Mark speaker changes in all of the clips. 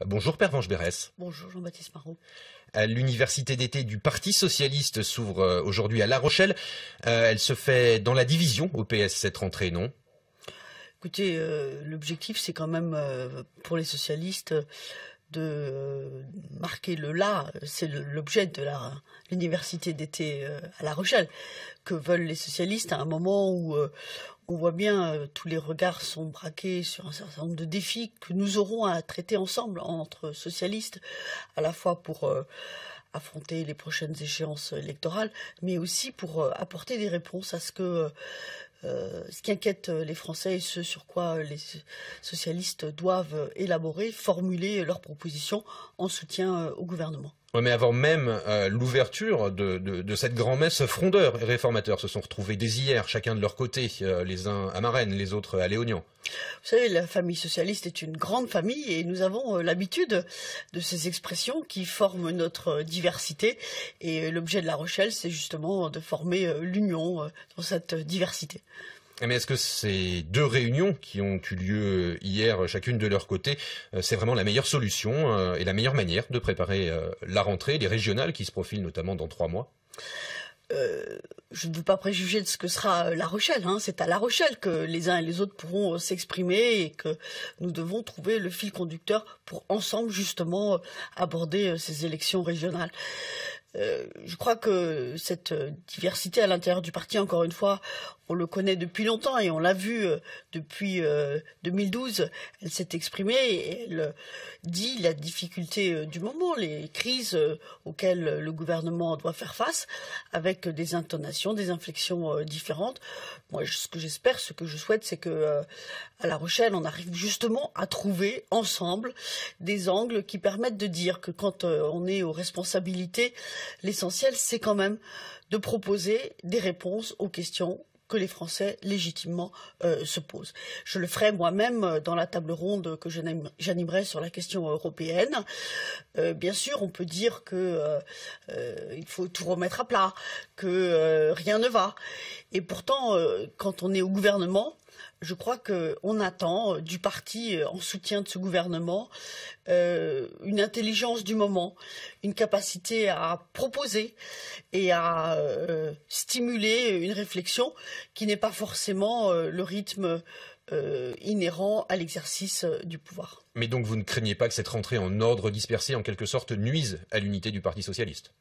Speaker 1: Bah, bonjour Père vange
Speaker 2: Bonjour Jean-Baptiste Marot.
Speaker 1: L'université d'été du Parti Socialiste s'ouvre euh, aujourd'hui à La Rochelle. Euh, elle se fait dans la division au PS cette rentrée, non
Speaker 2: Écoutez, euh, l'objectif, c'est quand même pour les socialistes de marquer le là, c'est l'objet de l'université d'été euh, à La Rochelle, que veulent les socialistes à un moment où euh, on voit bien euh, tous les regards sont braqués sur un certain nombre de défis que nous aurons à traiter ensemble entre socialistes, à la fois pour affronter les prochaines échéances électorales, mais aussi pour apporter des réponses à ce que euh, ce qui inquiète euh, les Français et ce sur quoi euh, les socialistes doivent élaborer, formuler leurs propositions en soutien au gouvernement
Speaker 1: mais avant même euh, l'ouverture de, cette grand-messe, frondeurs et réformateurs se sont retrouvés dès hier, chacun de leur côté, euh, les uns à Marennes, les autres à Léonion.
Speaker 2: Vous savez, la famille socialiste est une grande famille et nous avons euh, l'habitude de ces expressions qui forment notre diversité. Et l'objet de La Rochelle, c'est justement de former l'union dans cette diversité.
Speaker 1: Mais est-ce que ces deux réunions qui ont eu lieu euh, hier, euh, chacune de leur côté, euh, c'est vraiment la meilleure solution et la meilleure manière de préparer la rentrée, les régionales qui se profilent notamment dans trois mois
Speaker 2: je ne veux pas préjuger de ce que sera La Rochelle. Hein. C'est à La Rochelle que les uns et les autres pourront s'exprimer et que nous devons trouver le fil conducteur pour ensemble justement aborder ces élections régionales. je crois que cette diversité à l'intérieur du parti, encore une fois, on le connaît depuis longtemps et on l'a vu euh, depuis 2012. Euh, elle s'est exprimée et elle euh, dit la difficulté du moment, les crises auxquelles le gouvernement doit faire face avec des intonations, des inflexions différentes. Moi, ce que j'espère, ce que je souhaite, c'est que à La Rochelle, on arrive justement à trouver ensemble des angles qui permettent de dire que quand on est aux responsabilités, l'essentiel, c'est quand même de proposer des réponses aux questions que les Français légitimement euh, se posent. Je le ferai moi-même euh, dans la table ronde que j'animerai sur la question européenne. Euh, bien sûr, on peut dire que il faut tout remettre à plat, que rien ne va. Et pourtant, quand on est au gouvernement, je crois qu'on attend euh, du parti euh, en soutien de ce gouvernement euh, une intelligence du moment, une capacité à proposer et à stimuler une réflexion qui n'est pas forcément le rythme inhérent à l'exercice du pouvoir.
Speaker 1: Mais donc vous ne craignez pas que cette rentrée en ordre dispersé en quelque sorte nuise à l'unité du Parti socialiste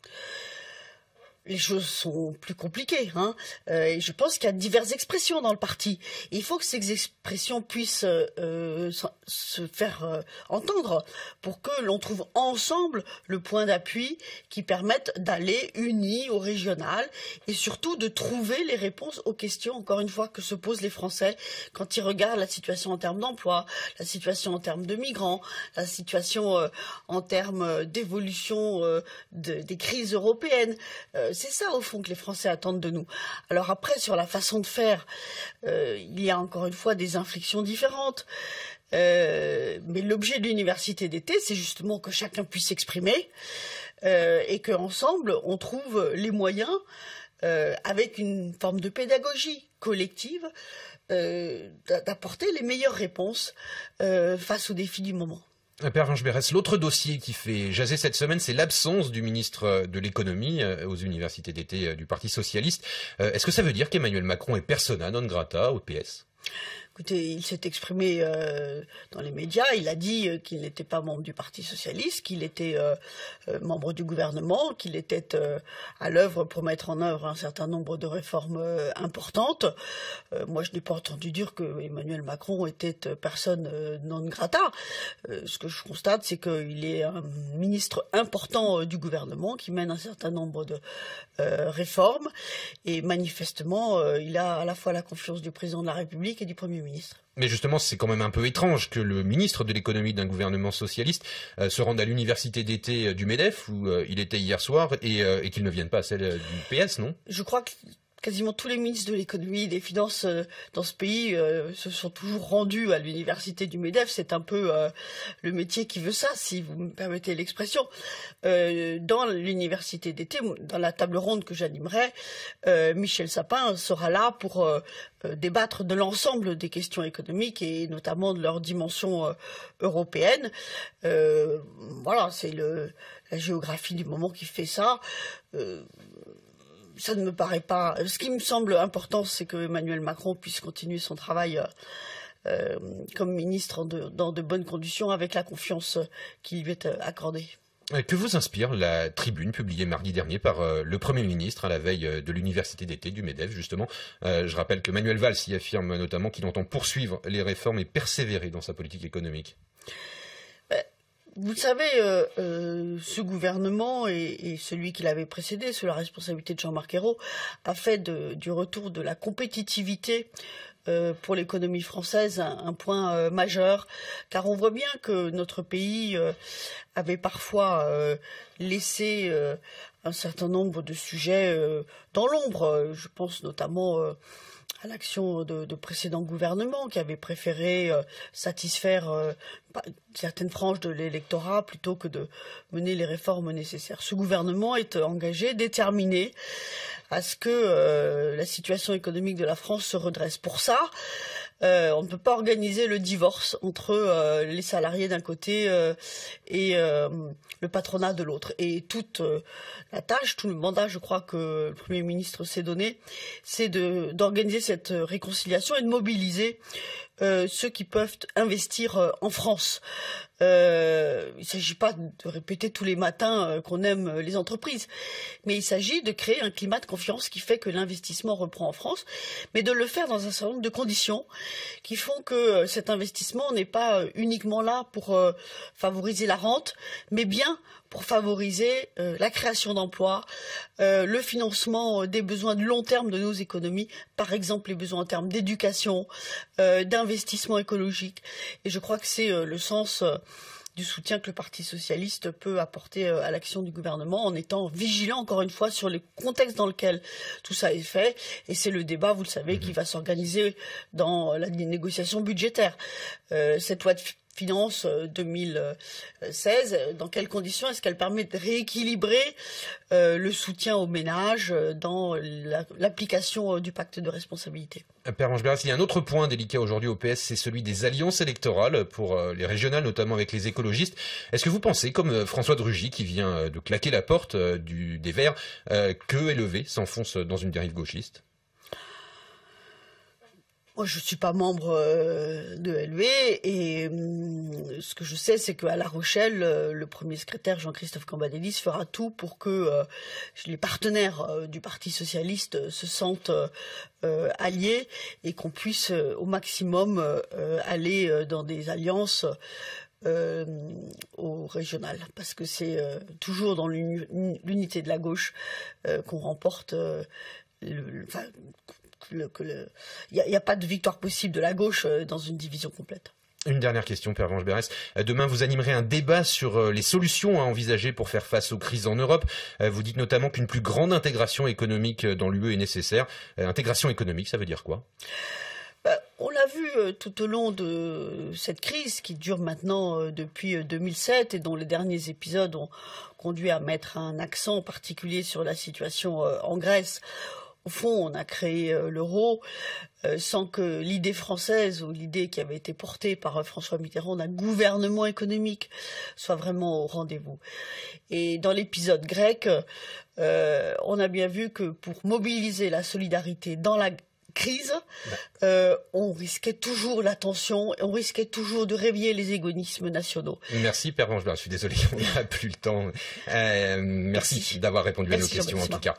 Speaker 2: les choses sont plus compliquées. Hein. Euh, et je pense qu'il y a diverses expressions dans le parti. il faut que ces expressions puissent euh, euh, se faire entendre pour que l'on trouve ensemble le point d'appui qui permette d'aller unis au régional et surtout de trouver les réponses aux questions, encore une fois, que se posent les Français quand ils regardent la situation en termes d'emploi, la situation en termes de migrants, la situation en termes d'évolution des crises européennes c'est ça au fond que les Français attendent de nous. Alors après, sur la façon de faire, euh, il y a encore une fois des inflexions différentes. Euh, mais l'objet de l'université d'été, c'est justement que chacun puisse s'exprimer euh, et qu'ensemble, on trouve les moyens, avec une forme de pédagogie collective, d'apporter les meilleures réponses face aux défis du moment.
Speaker 1: Euh, Père Berès, l'autre dossier qui fait jaser cette semaine, c'est l'absence du ministre euh, de l'économie euh, aux universités d'été du Parti socialiste. Est-ce que ça veut dire qu'Emmanuel Macron est persona non grata au PS
Speaker 2: Écoutez, il s'est exprimé euh, dans les médias. Il a dit euh, qu'il n'était pas membre du Parti socialiste, qu'il était euh, membre du gouvernement, qu'il était à l'œuvre pour mettre en œuvre un certain nombre de réformes importantes. moi, je n'ai pas entendu dire que Emmanuel Macron était personne non grata. ce que je constate, c'est qu'il est un ministre important du gouvernement qui mène un certain nombre de réformes et manifestement, il a à la fois la confiance du président de la République et du Premier ministre.
Speaker 1: Mais justement, c'est quand même un peu étrange que le ministre de l'économie d'un gouvernement socialiste euh, se rende à l'université d'été euh, du MEDEF, où euh, il était hier soir, et, et qu'il ne vienne pas à celle du PS, non
Speaker 2: Je crois que quasiment tous les ministres de l'économie et des finances euh, dans ce pays euh, se sont toujours rendus à l'université du MEDEF. C'est un peu euh, le métier qui veut ça, si vous me permettez l'expression. dans l'université d'été, dans la table ronde que j'animerai, Michel Sapin sera là pour débattre de l'ensemble des questions économiques et notamment de leur dimension européenne. voilà, c'est la géographie du moment qui fait ça ça ne me paraît pas. Ce qui me semble important, c'est que Emmanuel Macron puisse continuer son travail. Euh, euh, comme ministre dans de bonnes conditions avec la confiance qui lui est euh, accordée.
Speaker 1: Que vous inspire la tribune publiée mardi dernier par le Premier ministre à la veille de l'université d'été du MEDEF, justement Je rappelle que Manuel Valls y affirme notamment qu'il entend poursuivre les réformes et persévérer dans sa politique économique.
Speaker 2: Vous savez, euh, euh, ce gouvernement et, celui qui l'avait précédé, sous la responsabilité de Jean-Marc Ayrault, a fait du retour de la compétitivité euh, pour l'économie française un point majeur, car on voit bien que notre pays avait parfois laissé un certain nombre de sujets dans l'ombre. Je pense notamment à l'action euh, de, précédents gouvernements qui avaient préféré euh, satisfaire euh, certaines franges de l'électorat plutôt que de mener les réformes nécessaires. Ce gouvernement est engagé, déterminé à ce que la situation économique de la France se redresse. Pour ça, euh, on ne peut pas organiser le divorce entre euh, les salariés d'un côté euh, et le patronat de l'autre. Et toute la tâche, tout le mandat, je crois que le Premier ministre s'est donné, c'est d'organiser cette réconciliation et de mobiliser euh, ceux qui peuvent investir euh, en France. Euh, il ne s'agit pas de répéter tous les matins qu'on aime les entreprises, mais il s'agit de créer un climat de confiance qui fait que l'investissement reprend en France, mais de le faire dans un certain nombre de conditions qui font que cet investissement n'est pas uniquement là pour favoriser la rente, mais bien pour favoriser euh, la création d'emplois, euh, le financement euh, des besoins de long terme de nos économies, par exemple les besoins en termes d'éducation, d'investissement écologique. Et je crois que c'est le sens du soutien que le Parti socialiste peut apporter à l'action du gouvernement en étant vigilant encore une fois sur les contextes dans lesquels tout ça est fait. Et c'est le débat, vous le savez, qui mhm. va s'organiser dans la négociation budgétaire. cette loi de finances euh, 2016, dans quelles conditions est-ce qu'elle permet de rééquilibrer euh, le soutien aux ménages euh, dans l'application du pacte de responsabilité
Speaker 1: Père il y a un autre point délicat aujourd'hui au PS, c'est celui des alliances électorales pour les régionales, notamment avec les écologistes. Est-ce que vous pensez, comme François de qui vient de claquer la porte des Verts, que élevé s'enfonce dans une dérive gauchiste
Speaker 2: moi, je ne suis pas membre euh, de LV et hum, ce que je sais, c'est qu'à La Rochelle, euh, le premier secrétaire Jean-Christophe Cambadélis fera tout pour que euh, les partenaires du Parti socialiste se sentent alliés et qu'on puisse au maximum aller dans des alliances au régional, parce que c'est toujours dans l'unité de la gauche qu'on remporte, le, il n'y a, pas de victoire possible de la gauche euh, dans une division complète.
Speaker 1: Une dernière question, Père Vange euh, Demain, vous animerez un débat sur euh, les solutions à envisager pour faire face aux crises en Europe. Vous dites notamment qu'une plus grande intégration économique dans l'UE est nécessaire. Intégration économique, ça veut dire quoi
Speaker 2: bah, on l'a vu tout au long de cette crise qui dure maintenant depuis 2007 et dont les derniers épisodes ont conduit à mettre un accent particulier sur la situation en Grèce au fond, on a créé euh, l'euro euh, sans que l'idée française ou l'idée qui avait été portée par euh, François Mitterrand d'un gouvernement économique soit vraiment au rendez-vous. Et dans l'épisode grec, on a bien vu que pour mobiliser la solidarité dans la crise, on risquait toujours la tension, on risquait toujours de réveiller les égonismes nationaux.
Speaker 1: Merci Père je suis désolé, on n'a plus le temps. merci, d'avoir répondu à nos questions en tout cas.